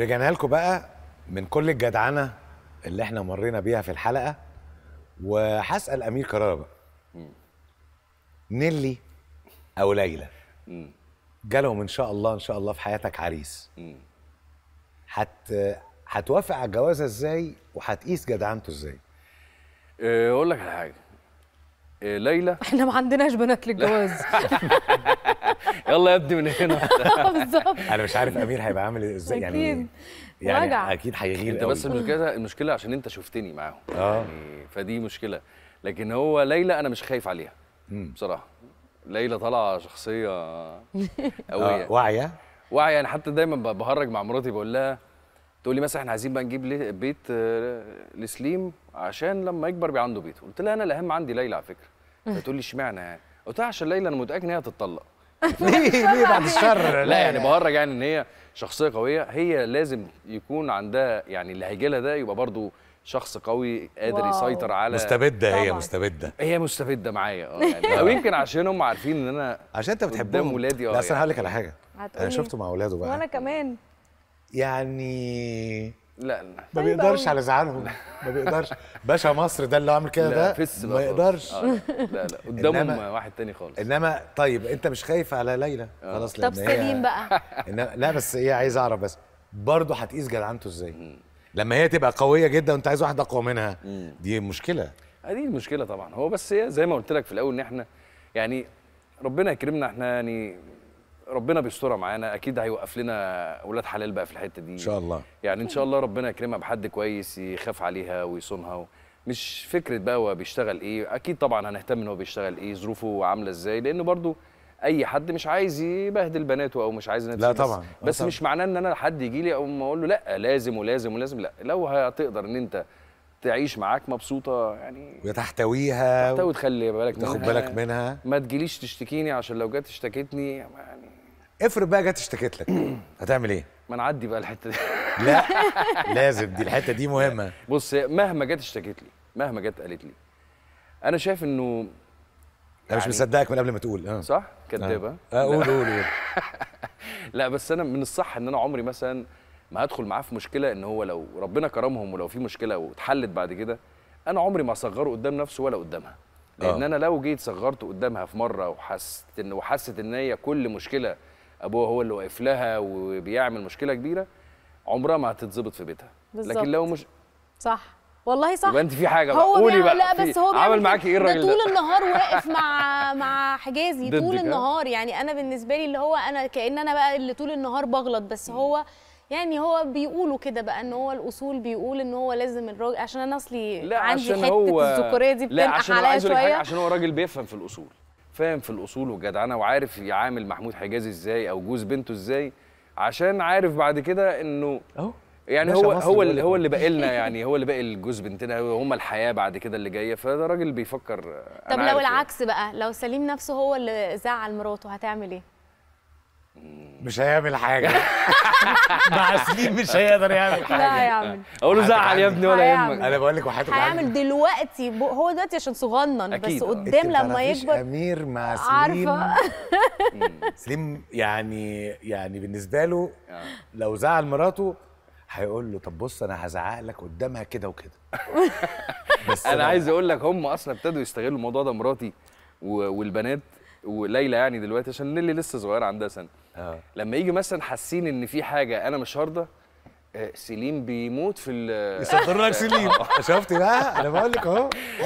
رجعنا لكم بقى من كل الجدعنه اللي احنا مرينا بيها في الحلقه وهسال امير كرارة بقى نيلي او ليلى جالهم ان شاء الله ان شاء الله في حياتك عريس هت هتوافق على الجوازه ازاي وهتقيس جدعنته ازاي؟ آه، اقول لك على حاجه آه، ليلى احنا ما عندناش بنات للجواز يلا يا ابني من هنا بالظبط انا مش عارف امير هيبقى عامل ازاي يعني اكيد يعني وجع. اكيد هيغير انت بس المشكله المشكله عشان انت شفتني معاهم اه يعني فدي مشكله لكن هو ليلى انا مش خايف عليها بصراحه ليلى طالعه شخصيه قويه آه، واعيه واعيه يعني حتى دايما بهرج مع مراتي بقول لها تقول لي مثلا احنا عايزين بقى نجيب بيت آه، لسليم عشان لما يكبر بيبقى عنده بيت قلت لها انا الاهم عندي ليلى على فكره فتقول لي اشمعنى يعني قلت لها عشان ليلى انا متاكد ان هي هتتطلق ليه ليه بعد الشر لا يعني بهرج يعني ان هي شخصيه قويه هي لازم يكون عندها يعني اللي هيجي لها ده يبقى برضو شخص قوي قادر يسيطر على مستبده هي مستبده هي مستبده معايا اه يعني او يمكن عشان هم عارفين ان انا عشان انت بتحبهم ولادي اه لا انا يعني. هقول لك على حاجه انا شفته مع اولاده بقى وانا كمان يعني لا لا ما بيقدرش على زعلهم ما بيقدرش باشا مصر ده اللي عامل كده ده ما يقدرش آه، لا لا قدامهم واحد تاني خالص انما طيب انت مش خايف على ليلى آه. خلاص طب سليم بقى إنما لا بس هي عايز اعرف بس برضه هتقيس جدعنته ازاي لما هي تبقى قويه جدا وانت عايز واحده اقوى منها دي مشكله آه، دي المشكله طبعا هو بس هي زي ما قلت لك في الاول ان احنا يعني ربنا يكرمنا احنا يعني ربنا بيسترها معانا اكيد هيوقف لنا اولاد حلال بقى في الحته دي ان شاء الله يعني ان شاء الله ربنا يكرمها بحد كويس يخاف عليها ويصونها و... مش فكره بقى هو بيشتغل ايه اكيد طبعا هنهتم ان هو بيشتغل ايه ظروفه عامله ازاي لان برضو اي حد مش عايز يبهدل بناته او مش عايز نفسه لا طبعا بس, بس طبعًا. مش معناه ان انا حد يجي لي او اقول له لا لازم ولازم ولازم لا لو هتقدر ان انت تعيش معاك مبسوطه يعني وتحتويها تحتوي تخلي بالك منها تاخد بالك منها ما تجيليش تشتكيني عشان لو جت اشتكيتني افرض بقى جت اشتكت لك هتعمل ايه؟ ما نعدي بقى الحته دي لا لازم دي الحته دي مهمه بص مهما جت اشتكت لي مهما جت قالت لي انا شايف انه يعني انا مش يعني مصدقك من قبل ما تقول اه صح كدابه اه, آه، قول قول قول لا بس انا من الصح ان انا عمري مثلا ما هدخل معاه في مشكله ان هو لو ربنا كرمهم ولو في مشكله واتحلت بعد كده انا عمري ما اصغره قدام نفسه ولا قدامها لان أوه. انا لو جيت صغرته قدامها في مره وحست ان وحست ان هي كل مشكله ابوها هو اللي واقف لها وبيعمل مشكله كبيره عمرها ما هتتظبط في بيتها بالزبط. لكن لو مش صح والله صح يبقى انت في حاجه بقى هو قولي بقى لا بس هو عمل معاكي ايه الراجل ده طول النهار واقف مع مع حجازي طول آه. النهار يعني انا بالنسبه لي اللي هو انا كان انا بقى اللي طول النهار بغلط بس هو يعني هو بيقولوا كده بقى ان هو الاصول بيقول ان هو لازم الراجل عشان انا اصلي عندي حته الذكوريه دي بتنقح عليا شويه لا عشان هو عايز عشان هو راجل بيفهم في الاصول فاهم في الاصول وجدعنه وعارف يعامل محمود حجازي ازاي او جوز بنته ازاي عشان عارف بعد كده انه اهو يعني هو هو اللي هو اللي باقي لنا يعني هو اللي باقي لجوز بنتنا هم الحياه بعد كده اللي جايه فده راجل بيفكر طب لو يعني. العكس بقى لو سليم نفسه هو اللي زعل مراته هتعمل ايه؟ مش هيعمل حاجه مع سليم مش هيقدر يعمل حاجه لا هيعمل اقول له زعل يا ابني ولا يهمك انا بقول لك وحياتك هيعمل دلوقتي هو دلوقتي عشان صغنن أكيد. بس قدام لما يكبر امير مع سليم عارفه سليم يعني يعني بالنسبه له لو زعل مراته هيقول له طب بص انا هزعق لك قدامها كده وكده بس انا عايز اقول لك هم اصلا ابتدوا يستغلوا الموضوع ده مراتي والبنات وليلى يعني دلوقتي عشان ليلي لسه صغيره عندها سنه آه. لما يجي مثلا حاسين ان في حاجه انا مش هارضه آه، سليم بيموت في ال يصدر لك سليم شفت بقى انا بقول لك اهو